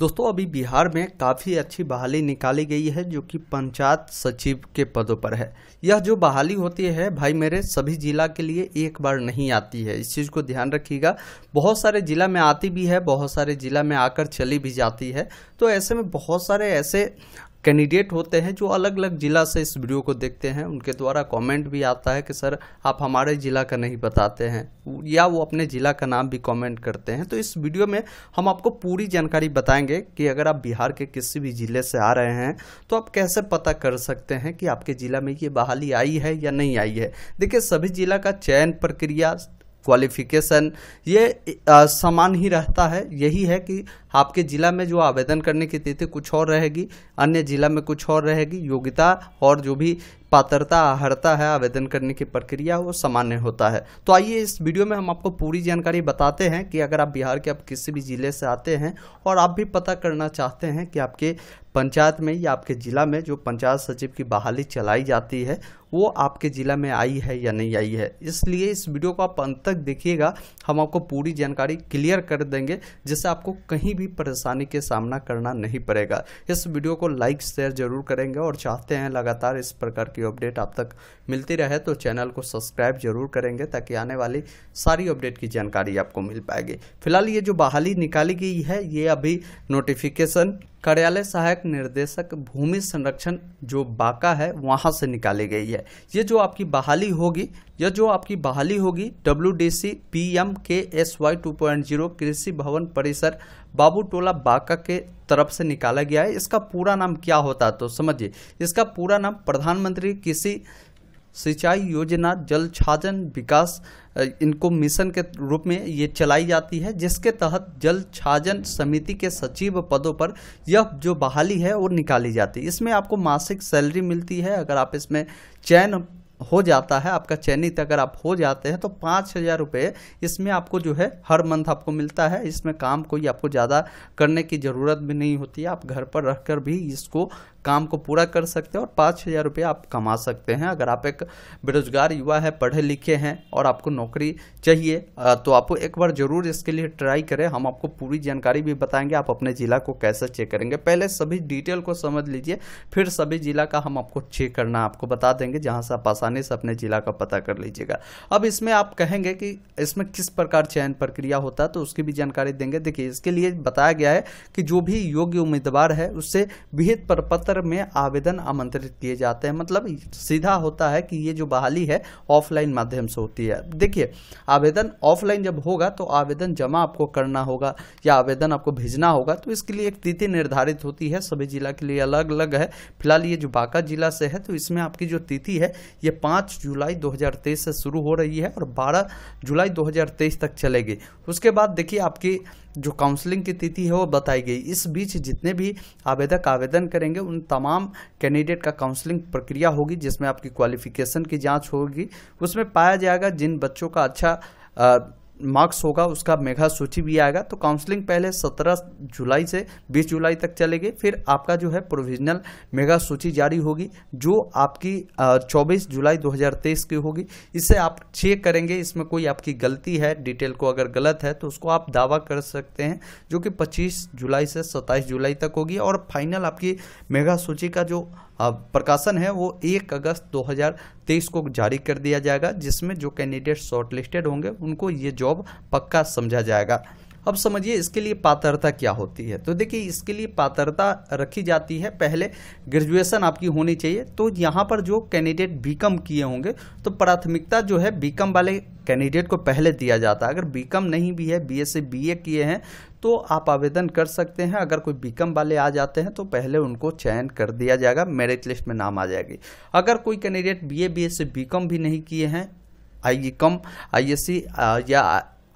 दोस्तों अभी बिहार में काफ़ी अच्छी बहाली निकाली गई है जो कि पंचायत सचिव के पदों पर है यह जो बहाली होती है भाई मेरे सभी जिला के लिए एक बार नहीं आती है इस चीज़ को ध्यान रखिएगा बहुत सारे ज़िला में आती भी है बहुत सारे ज़िला में आकर चली भी जाती है तो ऐसे में बहुत सारे ऐसे कैंडिडेट होते हैं जो अलग अलग ज़िला से इस वीडियो को देखते हैं उनके द्वारा कमेंट भी आता है कि सर आप हमारे ज़िला का नहीं बताते हैं या वो अपने ज़िला का नाम भी कमेंट करते हैं तो इस वीडियो में हम आपको पूरी जानकारी बताएंगे कि अगर आप बिहार के किसी भी ज़िले से आ रहे हैं तो आप कैसे पता कर सकते हैं कि आपके ज़िला में ये बहाली आई है या नहीं आई है देखिए सभी ज़िला का चयन प्रक्रिया क्वालिफिकेशन ये समान ही रहता है यही है कि आपके ज़िला में जो आवेदन करने की तिथि कुछ और रहेगी अन्य ज़िला में कुछ और रहेगी योग्यता और जो भी पात्रता आहरता है आवेदन करने की प्रक्रिया वो सामान्य होता है तो आइए इस वीडियो में हम आपको पूरी जानकारी बताते हैं कि अगर आप बिहार के आप किसी भी ज़िले से आते हैं और आप भी पता करना चाहते हैं कि आपके पंचायत में या आपके ज़िला में जो पंचायत सचिव की बहाली चलाई जाती है वो आपके ज़िला में आई है या नहीं आई है इसलिए इस वीडियो को आप अंत तक देखिएगा हम आपको पूरी जानकारी क्लियर कर देंगे जिससे आपको कहीं भी परेशानी के सामना करना नहीं पड़ेगा इस वीडियो को लाइक शेयर जरूर करेंगे और चाहते हैं लगातार इस प्रकार की अपडेट आप तक मिलती रहे तो चैनल को सब्सक्राइब जरूर करेंगे ताकि आने वाली सारी अपडेट की जानकारी आपको मिल पाएगी फिलहाल ये जो बहाली निकाली गई है ये अभी नोटिफिकेशन कार्यालय सहायक निर्देशक भूमि संरक्षण जो बाका है वहाँ से निकाली गई है ये जो आपकी बहाली होगी यह जो आपकी बहाली होगी W D C P M K S Y two point zero कृषि भवन परिसर बाबू टोला बाका के तरफ से निकाला गया है इसका पूरा नाम क्या होता तो समझिए इसका पूरा नाम प्रधानमंत्री किसी सिंचाई योजना जल छाजन विकास इनको मिशन के रूप में ये चलाई जाती है जिसके तहत जल छाजन समिति के सचिव पदों पर यह जो बहाली है वो निकाली जाती है इसमें आपको मासिक सैलरी मिलती है अगर आप इसमें चयन हो जाता है आपका चयनित अगर आप हो जाते हैं तो पाँच हज़ार रुपये इसमें आपको जो है हर मंथ आपको मिलता है इसमें काम कोई आपको ज़्यादा करने की ज़रूरत भी नहीं होती है आप घर पर रहकर भी इसको काम को पूरा कर सकते हैं और पाँच हज़ार रुपये आप कमा सकते हैं अगर आप एक बेरोजगार युवा है पढ़े लिखे हैं और आपको नौकरी चाहिए तो आप एक बार ज़रूर इसके लिए ट्राई करें हम आपको पूरी जानकारी भी बताएंगे आप अपने ज़िला को कैसे चेक करेंगे पहले सभी डिटेल को समझ लीजिए फिर सभी ज़िला का हम आपको चेक करना आपको बता देंगे जहाँ से आप आसानी से अपने ज़िला का पता कर लीजिएगा अब इसमें आप कहेंगे कि इसमें किस प्रकार चयन प्रक्रिया होता है तो उसकी भी जानकारी देंगे देखिए इसके लिए बताया गया है कि जो भी योग्य उम्मीदवार है उससे विहित प्रपत्र पत्र में आवेदन आमंत्रित किए जाते हैं मतलब सीधा होता है कि ये जो बहाली है ऑफलाइन माध्यम से होती है देखिए आवेदन ऑफलाइन जब होगा तो आवेदन जमा आपको करना होगा या आवेदन आपको भेजना होगा तो इसके लिए एक तिथि निर्धारित होती है सभी जिला के लिए अलग अलग है फिलहाल ये जो बांका जिला से है तो इसमें आपकी जो तिथि है ये पाँच जुलाई दो से शुरू हो रही है और बारह जुलाई दो तक चलेगी उसके बाद देखिए आपकी जो काउंसलिंग की तिथि है वो बताई गई इस बीच जितने भी आवेदक आवेदन करेंगे उन तमाम कैंडिडेट का काउंसलिंग प्रक्रिया होगी जिसमें आपकी क्वालिफिकेशन की जांच होगी उसमें पाया जाएगा जिन बच्चों का अच्छा मार्क्स होगा उसका मेघा सूची भी आएगा तो काउंसलिंग पहले 17 जुलाई से 20 जुलाई तक चलेगी फिर आपका जो है प्रोविजनल मेघा सूची जारी होगी जो आपकी चौबीस जुलाई 2023 की होगी इससे आप चेक करेंगे इसमें कोई आपकी गलती है डिटेल को अगर गलत है तो उसको आप दावा कर सकते हैं जो कि पच्चीस जुलाई से सत्ताईस जुलाई तक होगी और फाइनल आपकी मेघा सूची का जो प्रकाशन है वो एक अगस्त 2023 को जारी कर दिया जाएगा जिसमें जो कैंडिडेट शॉर्टलिस्टेड होंगे उनको ये जॉब जॉब पक्का समझा जाएगा अब समझिए इसके लिए पात्रता क्या होती है तो देखिए इसके लिए पात्रता रखी जाती है पहले ग्रेजुएशन आपकी होनी चाहिए तो यहाँ पर जो कैंडिडेट बीकम किए होंगे तो प्राथमिकता जो है बीकम वाले कैंडिडेट को पहले दिया जाता है अगर बीकम नहीं भी है बी एस बीए किए हैं तो आप आवेदन कर सकते हैं अगर कोई बीकम वाले आ जाते हैं तो पहले उनको चयन कर दिया जाएगा मेरिट लिस्ट में नाम आ जाएगी अगर कोई कैंडिडेट बीए बीएससी बीकॉम भी नहीं किए हैं आई ए कम सी या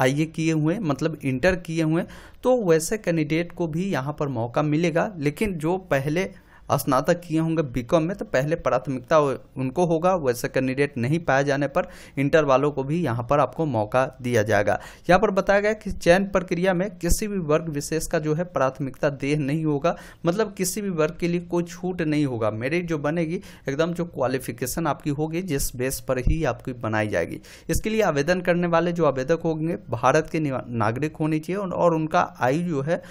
आई ए किए हुए मतलब इंटर किए हुए तो वैसे कैंडिडेट को भी यहाँ पर मौका मिलेगा लेकिन जो पहले स्नातक किए होंगे बीकॉम में तो पहले प्राथमिकता उनको होगा वैसे कैंडिडेट नहीं पाए जाने पर इंटर वालों को भी यहाँ पर आपको मौका दिया जाएगा यहाँ पर बताया गया कि चयन प्रक्रिया में किसी भी वर्ग विशेष का जो है प्राथमिकता देह नहीं होगा मतलब किसी भी वर्ग के लिए कोई छूट नहीं होगा मेरिट जो बनेगी एकदम जो क्वालिफिकेशन आपकी होगी जिस बेस पर ही आपकी बनाई जाएगी इसके लिए आवेदन करने वाले जो आवेदक होंगे भारत के नागरिक होने चाहिए और उनका आयु जो है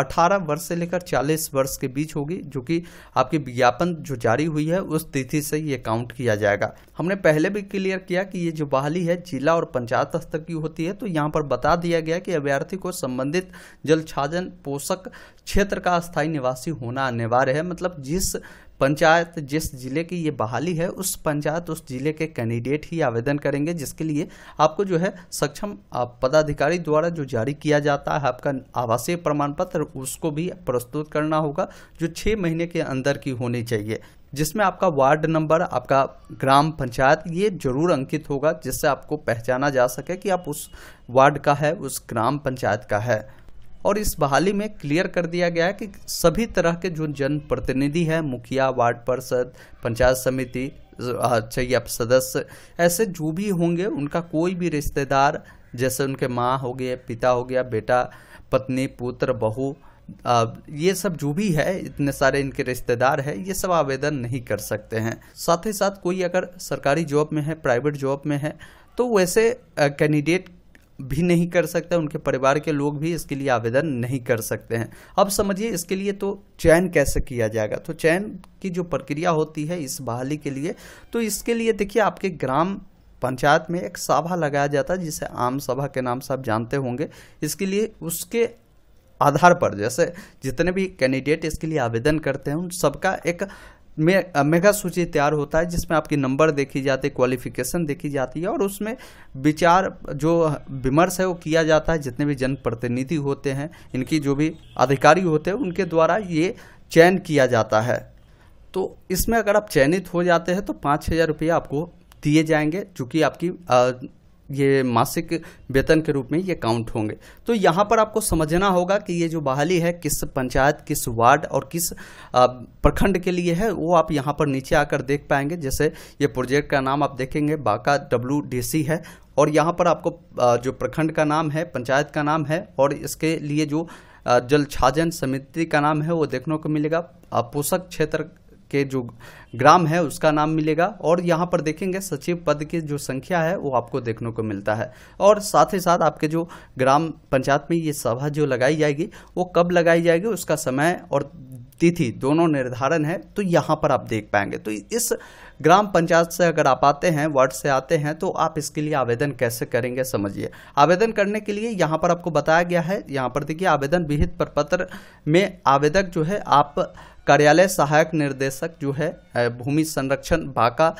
18 वर्ष से लेकर 40 वर्ष के बीच होगी जो कि आपकी विज्ञापन जो जारी हुई है उस तिथि से ये काउंट किया जाएगा हमने पहले भी क्लियर किया कि ये जो बहाली है जिला और पंचायत स्तर की होती है तो यहाँ पर बता दिया गया कि अभ्यर्थी को संबंधित जल छाजन पोषक क्षेत्र का स्थायी निवासी होना अनिवार्य है मतलब जिस पंचायत जिस ज़िले की ये बहाली है उस पंचायत उस ज़िले के कैंडिडेट ही आवेदन करेंगे जिसके लिए आपको जो है सक्षम पदाधिकारी द्वारा जो जारी किया जाता है आपका आवासीय प्रमाण पत्र उसको भी प्रस्तुत करना होगा जो छः महीने के अंदर की होनी चाहिए जिसमें आपका वार्ड नंबर आपका ग्राम पंचायत ये जरूर अंकित होगा जिससे आपको पहचाना जा सके कि आप उस वार्ड का है उस ग्राम पंचायत का है और इस बहाली में क्लियर कर दिया गया है कि सभी तरह के जो जनप्रतिनिधि हैं मुखिया वार्ड परिषद पंचायत समिति चाहिए आप सदस्य ऐसे जो भी होंगे उनका कोई भी रिश्तेदार जैसे उनके माँ हो गए पिता हो गया बेटा पत्नी पुत्र बहू ये सब जो भी है इतने सारे इनके रिश्तेदार हैं ये सब आवेदन नहीं कर सकते हैं साथ ही साथ कोई अगर सरकारी जॉब में है प्राइवेट जॉब में है तो वैसे कैंडिडेट भी नहीं कर सकता उनके परिवार के लोग भी इसके लिए आवेदन नहीं कर सकते हैं अब समझिए इसके लिए तो चयन कैसे किया जाएगा तो चयन की जो प्रक्रिया होती है इस बहाली के लिए तो इसके लिए देखिए आपके ग्राम पंचायत में एक सभा लगाया जाता है जिसे आम सभा के नाम से आप जानते होंगे इसके लिए उसके आधार पर जैसे जितने भी कैंडिडेट इसके लिए आवेदन करते हैं उन सबका एक में मेगा सूची तैयार होता है जिसमें आपकी नंबर देखी जाती है क्वालिफिकेशन देखी जाती है और उसमें विचार जो विमर्श है वो किया जाता है जितने भी जनप्रतिनिधि होते हैं इनकी जो भी अधिकारी होते हैं उनके द्वारा ये चयन किया जाता है तो इसमें अगर आप चयनित हो जाते हैं तो पाँच हज़ार रुपये आपको दिए जाएंगे चूँकि आपकी ये मासिक वेतन के रूप में ये काउंट होंगे तो यहाँ पर आपको समझना होगा कि ये जो बहाली है किस पंचायत किस वार्ड और किस प्रखंड के लिए है वो आप यहाँ पर नीचे आकर देख पाएंगे जैसे ये प्रोजेक्ट का नाम आप देखेंगे बाका डब्ल्यू है और यहाँ पर आपको जो प्रखंड का नाम है पंचायत का नाम है और इसके लिए जो जल छाजन समिति का नाम है वो देखने को मिलेगा पोषक क्षेत्र के जो ग्राम है उसका नाम मिलेगा और यहाँ पर देखेंगे सचिव पद की जो संख्या है वो आपको देखने को मिलता है और साथ ही साथ आपके जो ग्राम पंचायत में ये सभा जो लगाई जाएगी वो कब लगाई जाएगी उसका समय और तिथि दोनों निर्धारण है तो यहाँ पर आप देख पाएंगे तो इस ग्राम पंचायत से अगर आप आते हैं वार्ड से आते हैं तो आप इसके लिए आवेदन कैसे करेंगे समझिए आवेदन करने के लिए यहाँ पर आपको बताया गया है यहाँ पर देखिए आवेदन विहित प्रपत्र में आवेदक जो है आप कार्यालय सहायक निर्देशक जो है भूमि संरक्षण बाका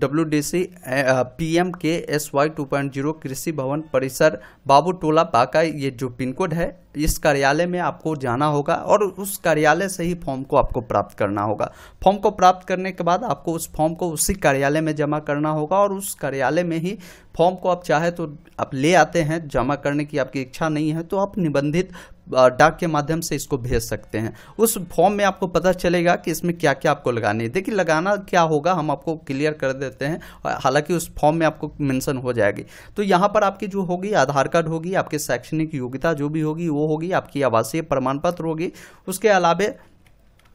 W D C P M K S Y two point zero कृषि भवन परिसर बाबू टोला बाका ये जो पिन कोड है इस कार्यालय में आपको जाना होगा और उस कार्यालय से ही फॉर्म को आपको प्राप्त करना होगा फॉर्म को प्राप्त करने के बाद आपको उस फॉर्म को उसी कार्यालय में जमा करना होगा और उस कार्यालय में ही फॉर्म को आप चाहे तो आप ले आते हैं जमा करने की आपकी इच्छा नहीं है तो आप निबंधित डाक के माध्यम से इसको भेज सकते हैं उस फॉर्म में आपको पता चलेगा कि इसमें क्या क्या आपको लगानी है देखिए लगाना क्या होगा हम आपको क्लियर कर देते हैं हालांकि उस फॉर्म में आपको मेंशन हो जाएगी तो यहाँ पर आपकी जो होगी आधार कार्ड होगी आपकी शैक्षणिक योग्यता जो भी होगी वो होगी आपकी आवासीय प्रमाण पत्र होगी उसके अलावा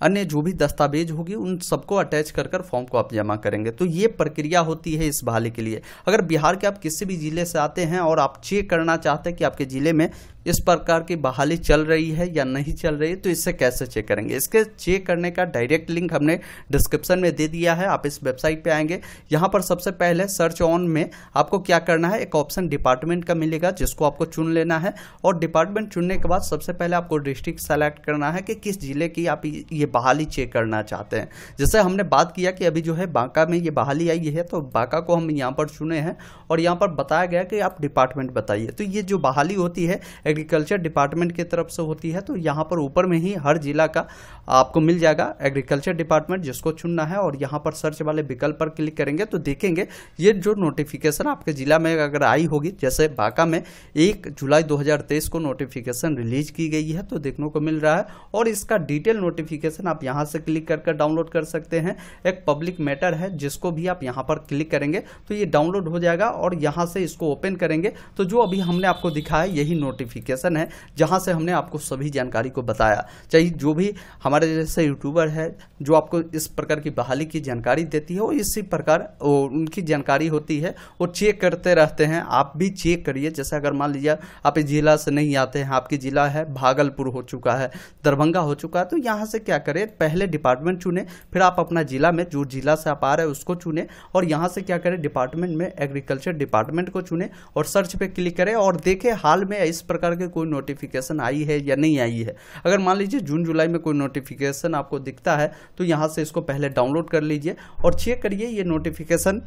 अन्य जो भी दस्तावेज होगी उन सबको अटैच कर कर फॉर्म को आप जमा करेंगे तो ये प्रक्रिया होती है इस बहाली के लिए अगर बिहार के आप किसी भी ज़िले से आते हैं और आप चेक करना चाहते हैं कि आपके ज़िले में इस प्रकार की बहाली चल रही है या नहीं चल रही है तो इससे कैसे चेक करेंगे इसके चेक करने का डायरेक्ट लिंक हमने डिस्क्रिप्शन में दे दिया है आप इस वेबसाइट पे आएंगे यहाँ पर सबसे पहले सर्च ऑन में आपको क्या करना है एक ऑप्शन डिपार्टमेंट का मिलेगा जिसको आपको चुन लेना है और डिपार्टमेंट चुनने के बाद सबसे पहले आपको डिस्ट्रिक्ट सेलेक्ट करना है कि किस जिले की आप ये बहाली चेक करना चाहते हैं जैसे हमने बात किया कि अभी जो है बांका में ये बहाली आई है तो बांका को हम यहाँ पर चुने हैं और यहाँ पर बताया गया कि आप डिपार्टमेंट बताइए तो ये जो बहाली होती है एग्रीकल्चर डिपार्टमेंट की तरफ से होती है तो यहाँ पर ऊपर में ही हर जिला का आपको मिल जाएगा एग्रीकल्चर डिपार्टमेंट जिसको चुनना है और यहाँ पर सर्च वाले विकल्प पर क्लिक करेंगे तो देखेंगे ये जो नोटिफिकेशन आपके ज़िला में अगर आई होगी जैसे बांका में एक जुलाई दो को नोटिफिकेशन रिलीज की गई है तो देखने को मिल रहा है और इसका डिटेल नोटिफिकेशन एप्लीकेशन आप यहाँ से क्लिक कर डाउनलोड कर सकते हैं एक पब्लिक मैटर है जिसको भी आप यहाँ पर क्लिक करेंगे तो ये डाउनलोड हो जाएगा और यहाँ से इसको ओपन करेंगे तो जो अभी हमने आपको दिखाया यही नोटिफिकेशन है जहाँ से हमने आपको सभी जानकारी को बताया चाहे जो भी हमारे जैसे यूट्यूबर है जो आपको इस प्रकार की बहाली की जानकारी देती है वो इसी प्रकार उनकी जानकारी होती है वो चेक करते रहते हैं आप भी चेक करिए जैसे अगर मान लीजिए आप जिला से नहीं आते हैं आपकी जिला है भागलपुर हो चुका है दरभंगा हो चुका है तो यहाँ से क्या करें पहले डिपार्टमेंट चुने फिर आप अपना जिला में जो जिला से आप आ रहे हैं उसको चुने और यहाँ से क्या करें डिपार्टमेंट में एग्रीकल्चर डिपार्टमेंट को चुने और सर्च पे क्लिक करें और देखें हाल में इस प्रकार के कोई नोटिफिकेशन आई है या नहीं आई है अगर मान लीजिए जून जुलाई में कोई नोटिफिकेशन आपको दिखता है तो यहाँ से इसको पहले डाउनलोड कर लीजिए और चेक करिए ये नोटिफिकेशन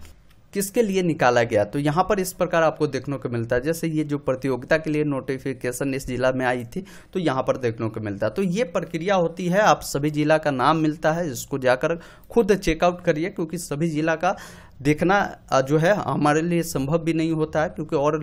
किसके लिए निकाला गया तो यहाँ पर इस प्रकार आपको देखने को मिलता है जैसे ये जो प्रतियोगिता के लिए नोटिफिकेशन इस जिला में आई थी तो यहाँ पर देखने को मिलता है तो ये प्रक्रिया होती है आप सभी जिला का नाम मिलता है इसको जाकर खुद चेकआउट करिए क्योंकि सभी जिला का देखना जो है हमारे लिए संभव भी नहीं होता है क्योंकि और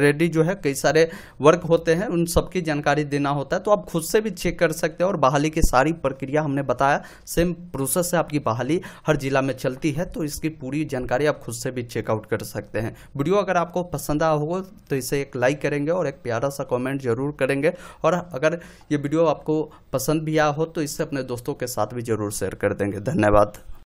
रेडी जो है कई सारे वर्क होते हैं उन सबकी जानकारी देना होता है तो आप खुद से भी चेक कर सकते हैं और बहाली की सारी प्रक्रिया हमने बताया सेम प्रोसेस है आपकी बहाली हर जिला में चलती है तो इसकी पूरी जानकारी आप खुद से भी चेकआउट कर सकते हैं वीडियो अगर आपको पसंद आया होगा तो इसे एक लाइक करेंगे और एक प्यारा सा कॉमेंट जरूर करेंगे और अगर ये वीडियो आपको पसंद भी आया हो तो इसे अपने दोस्तों के साथ भी जरूर शेयर कर देंगे धन्यवाद